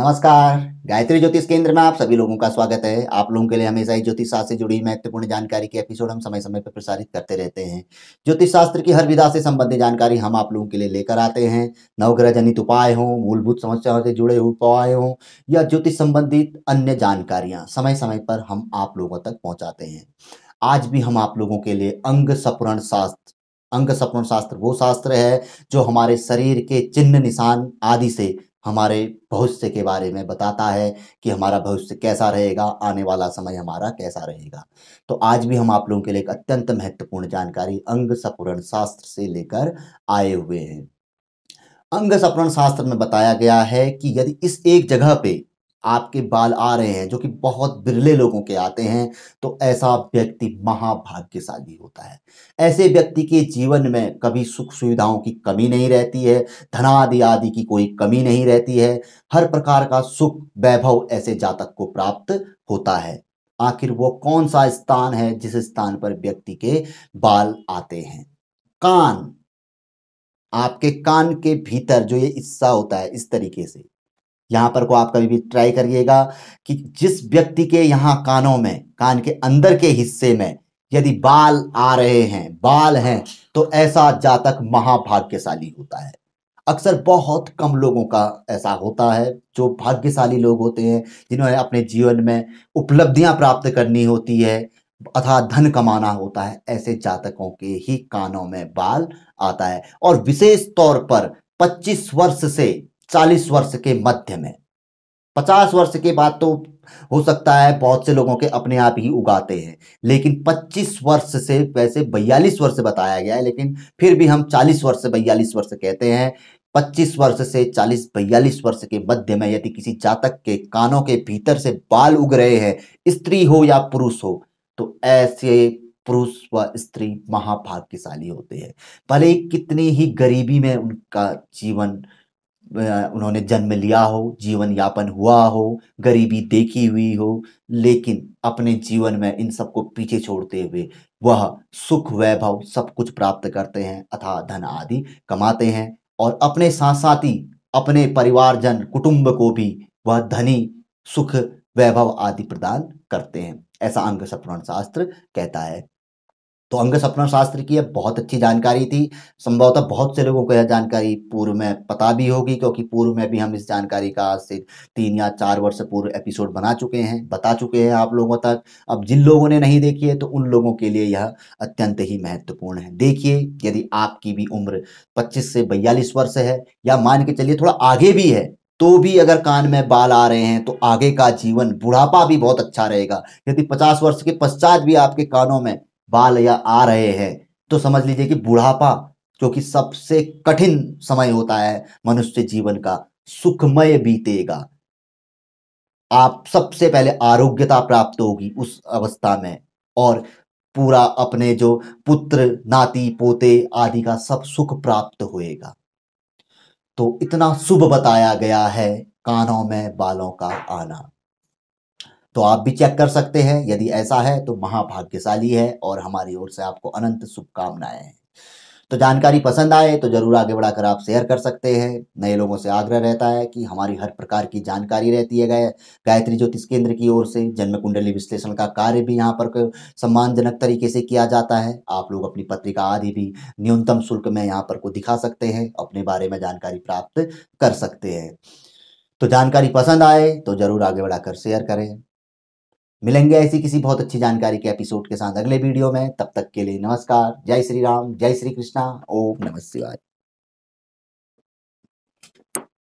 नमस्कार गायत्री ज्योतिष केंद्र में आप सभी लोगों का स्वागत है आप लोगों के लिए हमेशा ही ज्योतिष शास्त्र से जुड़ी महत्वपूर्ण जानकारी के एपिसोड हम समय समय पर प्रसारित करते रहते हैं ज्योतिष शास्त्र की हर विधा से संबंधित जानकारी हम आप लोगों के लिए लेकर आते हैं नवग्रह जनित उपाय हों मूलभूत समस्याओं से जुड़े उपाय हों या ज्योतिष संबंधित अन्य जानकारियाँ समय समय पर हम आप लोगों तक पहुँचाते हैं आज भी हम आप लोगों के लिए अंग सपूर्ण शास्त्र अंग सपूर्ण शास्त्र वो शास्त्र है जो हमारे शरीर के चिन्ह निशान आदि से हमारे भविष्य के बारे में बताता है कि हमारा भविष्य कैसा रहेगा आने वाला समय हमारा कैसा रहेगा तो आज भी हम आप लोगों के लिए एक अत्यंत महत्वपूर्ण जानकारी अंग सपूरण शास्त्र से लेकर आए हुए हैं अंग सपूरण शास्त्र में बताया गया है कि यदि इस एक जगह पे आपके बाल आ रहे हैं जो कि बहुत बिरले लोगों के आते हैं तो ऐसा व्यक्ति महाभाग्यशाली होता है ऐसे व्यक्ति के जीवन में कभी सुख सुविधाओं की कमी नहीं रहती है धनादि आदि की कोई कमी नहीं रहती है हर प्रकार का सुख वैभव ऐसे जातक को प्राप्त होता है आखिर वो कौन सा स्थान है जिस स्थान पर व्यक्ति के बाल आते हैं कान आपके कान के भीतर जो ये हिस्सा होता है इस तरीके से यहाँ पर को आप कभी भी ट्राई करिएगा कि जिस व्यक्ति के यहाँ कानों में कान के अंदर के हिस्से में यदि बाल आ रहे हैं बाल हैं तो ऐसा जातक महाभाग्यशाली होता है अक्सर बहुत कम लोगों का ऐसा होता है जो भाग्यशाली लोग होते हैं जिन्होंने अपने जीवन में उपलब्धियां प्राप्त करनी होती है अथा धन कमाना होता है ऐसे जातकों के ही कानों में बाल आता है और विशेष तौर पर 25 वर्ष से चालीस वर्ष के मध्य में पचास वर्ष के बाद तो हो सकता है बहुत से लोगों के अपने आप ही उगाते हैं लेकिन पच्चीस वर्ष से वैसे बयालीस वर्ष बताया गया है लेकिन फिर भी हम चालीस वर्ष से बयालीस वर्ष कहते हैं पच्चीस वर्ष से चालीस बयालीस वर्ष के मध्य में यदि किसी जातक के कानों के भीतर से बाल उग रहे हैं स्त्री हो या पुरुष हो तो ऐसे पुरुष व स्त्री महाभाग्यशाली होते हैं भले कितनी ही गरीबी में उनका जीवन उन्होंने जन्म लिया हो जीवन यापन हुआ हो गरीबी देखी हुई हो लेकिन अपने जीवन में इन सबको पीछे छोड़ते हुए वह सुख वैभव सब कुछ प्राप्त करते हैं अथा धन आदि कमाते हैं और अपने साथ साथ ही अपने परिवारजन कुटुंब को भी वह धनी सुख वैभव आदि प्रदान करते हैं ऐसा अंग सप्रण शास्त्र कहता है तो अंग सपना शास्त्र की बहुत अच्छी जानकारी थी संभवतः बहुत से लोगों को यह जानकारी पूर्व में पता भी होगी क्योंकि पूर्व में भी हम इस जानकारी का आज से तीन या चार वर्ष पूर्व एपिसोड बना चुके हैं बता चुके हैं आप लोगों तक अब जिन लोगों ने नहीं देखी है तो उन लोगों के लिए यह अत्यंत ही महत्वपूर्ण है देखिए यदि आपकी भी उम्र पच्चीस से बयालीस वर्ष है या मान के चलिए थोड़ा आगे भी है तो भी अगर कान में बाल आ रहे हैं तो आगे का जीवन बुढ़ापा भी बहुत अच्छा रहेगा यदि पचास वर्ष के पश्चात भी आपके कानों में बाल या आ रहे हैं तो समझ लीजिए कि बुढ़ापा जो कि सबसे कठिन समय होता है मनुष्य जीवन का सुखमय बीतेगा आप सबसे पहले आरोग्यता प्राप्त होगी उस अवस्था में और पूरा अपने जो पुत्र नाती पोते आदि का सब सुख प्राप्त होएगा तो इतना शुभ बताया गया है कानों में बालों का आना तो आप भी चेक कर सकते हैं यदि ऐसा है तो महाभाग्यशाली है और हमारी ओर से आपको अनंत शुभकामनाएं हैं तो जानकारी पसंद आए तो जरूर आगे बढ़ाकर आप शेयर कर सकते हैं नए लोगों से आग्रह रहता है कि हमारी हर प्रकार की जानकारी रहती है गाय गायत्री ज्योतिष केंद्र की ओर से जन्म कुंडली विश्लेषण का कार्य भी यहाँ पर सम्मानजनक तरीके से किया जाता है आप लोग अपनी पत्रिका आदि भी न्यूनतम शुल्क में यहाँ पर को दिखा सकते हैं अपने बारे में जानकारी प्राप्त कर सकते हैं तो जानकारी पसंद आए तो जरूर आगे बढ़ाकर शेयर करें मिलेंगे ऐसी किसी बहुत अच्छी जानकारी के एपिसोड के साथ अगले वीडियो में तब तक के लिए नमस्कार जय श्री राम जय श्री कृष्णा ओम नमस्कार